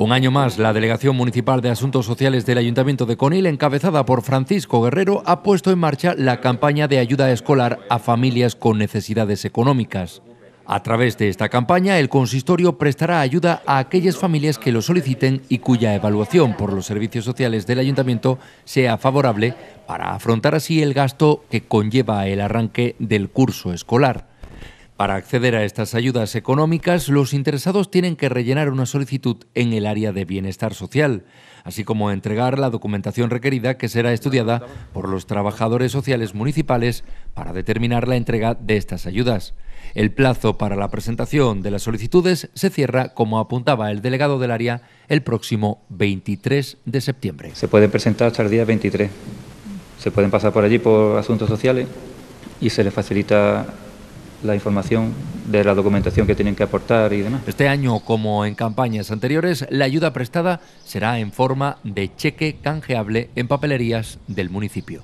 Un año más, la Delegación Municipal de Asuntos Sociales del Ayuntamiento de Conil, encabezada por Francisco Guerrero, ha puesto en marcha la campaña de ayuda escolar a familias con necesidades económicas. A través de esta campaña, el consistorio prestará ayuda a aquellas familias que lo soliciten y cuya evaluación por los servicios sociales del ayuntamiento sea favorable para afrontar así el gasto que conlleva el arranque del curso escolar. Para acceder a estas ayudas económicas, los interesados tienen que rellenar una solicitud en el área de bienestar social, así como entregar la documentación requerida que será estudiada por los trabajadores sociales municipales para determinar la entrega de estas ayudas. El plazo para la presentación de las solicitudes se cierra, como apuntaba el delegado del área, el próximo 23 de septiembre. Se pueden presentar hasta el día 23. Se pueden pasar por allí por asuntos sociales y se les facilita la información de la documentación que tienen que aportar y demás. Este año, como en campañas anteriores, la ayuda prestada será en forma de cheque canjeable en papelerías del municipio.